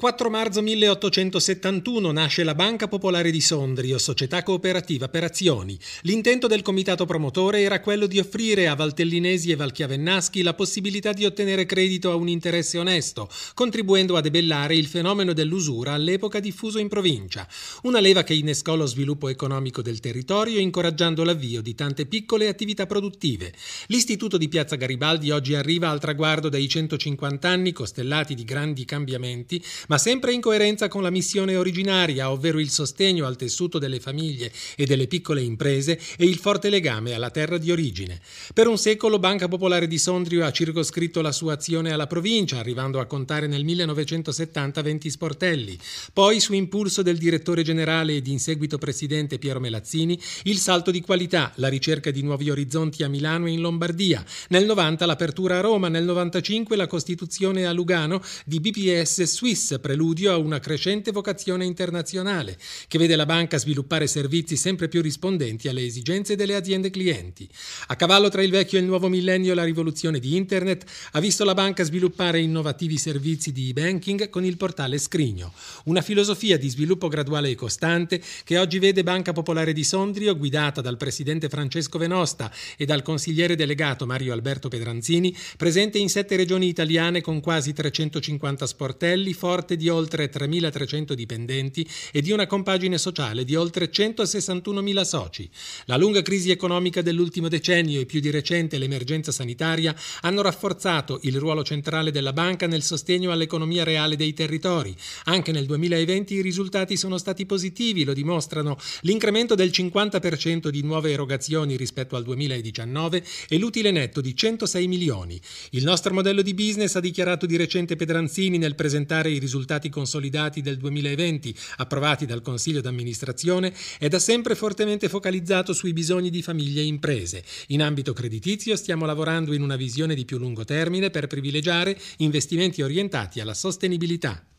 4 marzo 1871 nasce la Banca Popolare di Sondrio, società cooperativa per azioni. L'intento del comitato promotore era quello di offrire a valtellinesi e valchiavennaschi la possibilità di ottenere credito a un interesse onesto, contribuendo a debellare il fenomeno dell'usura all'epoca diffuso in provincia. Una leva che innescò lo sviluppo economico del territorio, incoraggiando l'avvio di tante piccole attività produttive. L'istituto di Piazza Garibaldi oggi arriva al traguardo dei 150 anni costellati di grandi cambiamenti ma sempre in coerenza con la missione originaria, ovvero il sostegno al tessuto delle famiglie e delle piccole imprese e il forte legame alla terra di origine. Per un secolo Banca Popolare di Sondrio ha circoscritto la sua azione alla provincia, arrivando a contare nel 1970 20 sportelli. Poi, su impulso del direttore generale ed in seguito presidente Piero Melazzini, il salto di qualità, la ricerca di nuovi orizzonti a Milano e in Lombardia, nel 90 l'apertura a Roma, nel 95 la costituzione a Lugano di BPS Swiss preludio a una crescente vocazione internazionale, che vede la banca sviluppare servizi sempre più rispondenti alle esigenze delle aziende clienti. A cavallo tra il vecchio e il nuovo millennio, la rivoluzione di Internet ha visto la banca sviluppare innovativi servizi di e-banking con il portale Scrigno, una filosofia di sviluppo graduale e costante che oggi vede Banca Popolare di Sondrio guidata dal presidente Francesco Venosta e dal consigliere delegato Mario Alberto Pedranzini, presente in sette regioni italiane con quasi 350 sportelli, forti forte di oltre 3.300 dipendenti e di una compagine sociale di oltre 161.000 soci. La lunga crisi economica dell'ultimo decennio e più di recente l'emergenza sanitaria hanno rafforzato il ruolo centrale della banca nel sostegno all'economia reale dei territori. Anche nel 2020 i risultati sono stati positivi, lo dimostrano l'incremento del 50% di nuove erogazioni rispetto al 2019 e l'utile netto di 106 milioni. Il nostro modello di business ha dichiarato di recente Pedranzini nel presentare i risultati risultati consolidati del 2020 approvati dal Consiglio d'amministrazione, è da sempre fortemente focalizzato sui bisogni di famiglie e imprese. In ambito creditizio stiamo lavorando in una visione di più lungo termine per privilegiare investimenti orientati alla sostenibilità.